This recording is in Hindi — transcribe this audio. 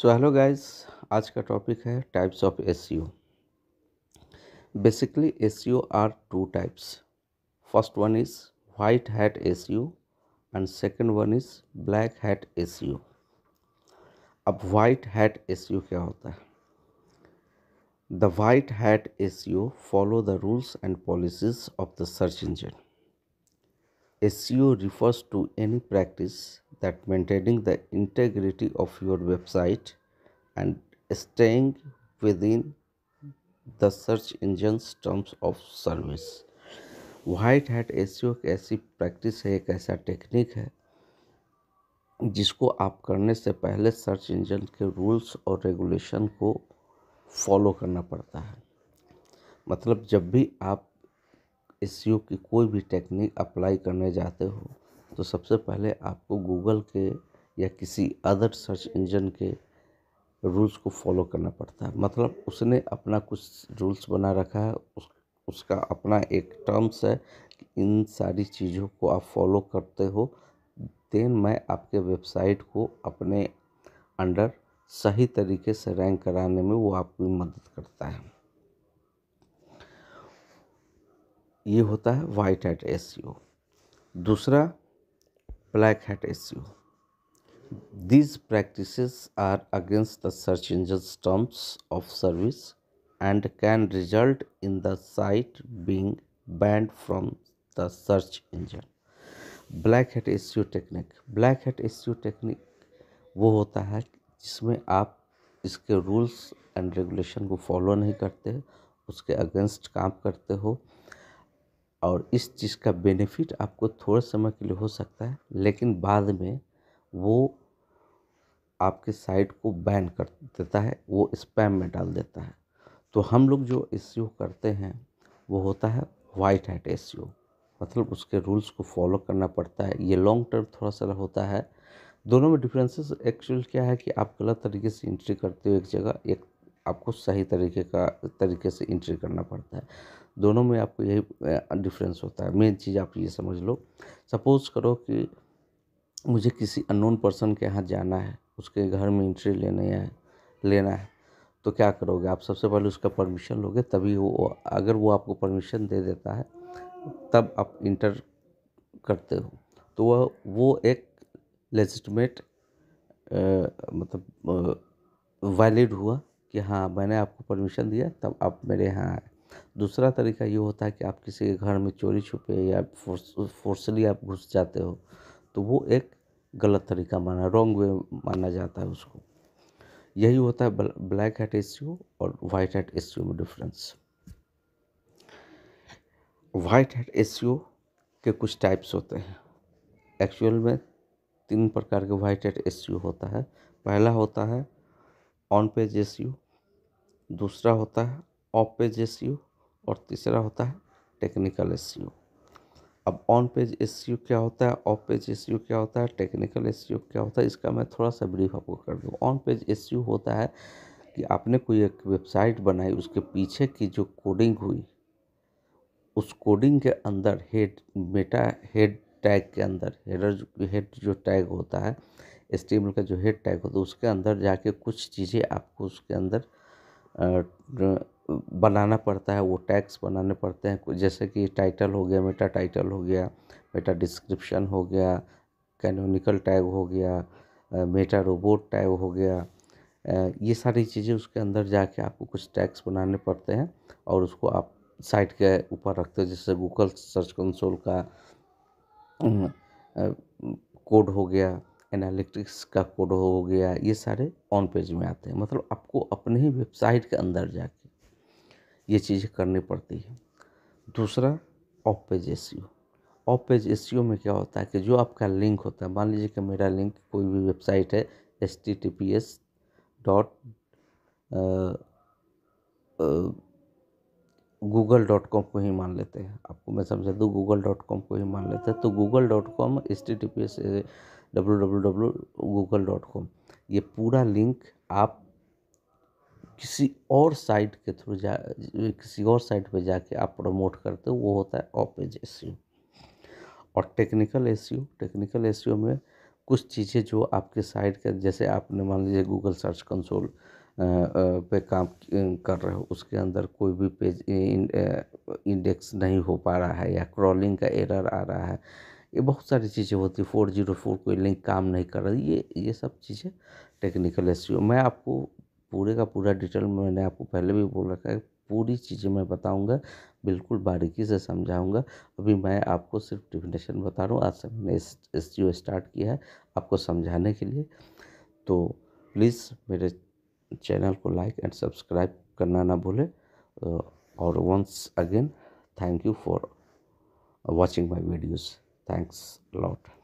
सो हेलो गाइस आज का टॉपिक है types of S basically S are two types first one is white hat S and second one is black hat S अब वाइट हैट एस क्या होता है the white hat S follow the rules and policies of the search engine SEO refers to any practice that maintaining the integrity of your website and staying within the search engine's terms of service. White hat S एक ऐसी प्रैक्टिस है एक ऐसा टेक्निक है जिसको आप करने से पहले सर्च इंजन के रूल्स और रेगुलेशन को फॉलो करना पड़ता है मतलब जब भी आप एस e की कोई भी टेक्निक अप्लाई करने जाते हो तो सबसे पहले आपको गूगल के या किसी अदर सर्च इंजन के रूल्स को फॉलो करना पड़ता है मतलब उसने अपना कुछ रूल्स बना रखा है उस उसका अपना एक टर्म्स है इन सारी चीज़ों को आप फॉलो करते हो देन मैं आपके वेबसाइट को अपने अंडर सही तरीके से रैंक कराने में वो आपकी मदद करता है ये होता है वाइट हैट एस दूसरा black hat S These practices are against the search engine's terms of service and can result in the site being banned from the search engine. black hat seo technique black hat seo technique वो होता है जिसमें आप इसके रूल्स एंड रेगुलेशन को फॉलो नहीं करते उसके अगेंस्ट काम करते हो और इस चीज़ का बेनिफिट आपको थोड़े समय के लिए हो सकता है लेकिन बाद में वो आपके साइट को बैन कर देता है वो स्पैम में डाल देता है तो हम लोग जो एस e करते हैं वो होता है वाइट हैट एस मतलब उसके रूल्स को फॉलो करना पड़ता है ये लॉन्ग टर्म थोड़ा सा होता है दोनों में डिफरेंसेस एक्चुअल क्या है कि आप गलत तरीके से इंट्री करते हो एक जगह एक आपको सही तरीके का तरीके से इंट्री करना पड़ता है दोनों में आपको यही डिफरेंस होता है मेन चीज़ आप ये समझ लो सपोज़ करो कि मुझे किसी अननोन पर्सन के यहाँ जाना है उसके घर में इंट्री लेने है लेना है तो क्या करोगे आप सबसे पहले उसका परमिशन लोगे तभी वो अगर वो आपको परमिशन दे देता है तब आप इंटर करते हो तो वह वो एक लेजिटमेट मतलब वैलिड हुआ कि हाँ मैंने आपको परमिशन दिया तब आप मेरे यहाँ आए दूसरा तरीका ये होता है कि आप किसी के घर में चोरी छुपे या फोर्स फोर्सली आप घुस जाते हो तो वो एक गलत तरीका माना रॉन्ग वे माना जाता है उसको यही होता है ब्लैक हेट इश्यू और वाइट हेट इश्यू में डिफरेंस वाइट हेट इश्यू के कुछ टाइप्स होते हैं एक्चुअल में तीन प्रकार के वाइट हेट इश्यू होता है पहला होता है ऑन पेज इश्यू दूसरा होता है ऑफ पेज इश्यू और तीसरा होता है टेक्निकल इश्यू अब ऑन पेज एस क्या होता है ऑफ पेज एस क्या होता है टेक्निकल एस क्या होता है इसका मैं थोड़ा सा ब्रीफ आपको कर दूँ ऑन पेज एस होता है कि आपने कोई एक वेबसाइट बनाई उसके पीछे की जो कोडिंग हुई उस कोडिंग के अंदर हेड मेटा हेड टैग के अंदर हेडर हेड जो टैग होता है एस का जो हेड टैग होता है उसके अंदर जाके कुछ चीज़ें आपको उसके अंदर बनाना पड़ता है वो टैग्स बनाने पड़ते हैं जैसे कि टाइटल हो गया मेटा टाइटल हो गया मेटा डिस्क्रिप्शन हो गया कैनोनिकल टैग हो गया मेटा रोबोट टैग हो गया ये सारी चीज़ें उसके अंदर जाके आपको कुछ टैग्स बनाने पड़ते हैं और उसको आप साइट के ऊपर रखते हो जैसे गूगल सर्च कंसोल का कोड हो गया एनालिटिक्स का कोड हो गया ये सारे ऑन पेज में आते हैं मतलब आपको अपने ही वेबसाइट के अंदर जाके ये चीज़ें करनी पड़ती है दूसरा off page S off page S में क्या होता है कि जो आपका लिंक होता है मान लीजिए कि मेरा लिंक कोई भी वेबसाइट है S T T P S dot Google dot com को ही मान लेते हैं आपको मैं समझा दूँ गूगल डॉट कॉम को ही मान लेते हैं तो Google dot com S T T P S W W W Google dot com ये पूरा लिंक आप किसी और साइट के थ्रू जा किसी और साइट पे जाके आप प्रमोट करते हो वो होता है ऑफ एज एस और टेक्निकल एस टेक्निकल एस में कुछ चीज़ें जो आपके साइट के जैसे आपने मान लीजिए गूगल सर्च कंसोल पे काम कर रहे हो उसके अंदर कोई भी पेज इंडेक्स नहीं हो पा रहा है या क्रॉलिंग का एरर आ रहा है ये बहुत सारी चीज़ें होती फोर जीरो फोर कोई लिंक काम नहीं कर रही ये ये सब चीज़ें टेक्निकल एस मैं आपको पूरे का पूरा डिटेल मैंने आपको पहले भी बोल रखा है पूरी चीज़ें मैं बताऊंगा बिल्कुल बारीकी से समझाऊंगा अभी मैं आपको सिर्फ डिफिनेशन बता रहा हूँ आज से मैंने इस एस स्टार्ट किया है आपको समझाने के लिए तो प्लीज़ मेरे चैनल को लाइक एंड सब्सक्राइब करना ना भूलें और once again thank you for watching my videos thanks lot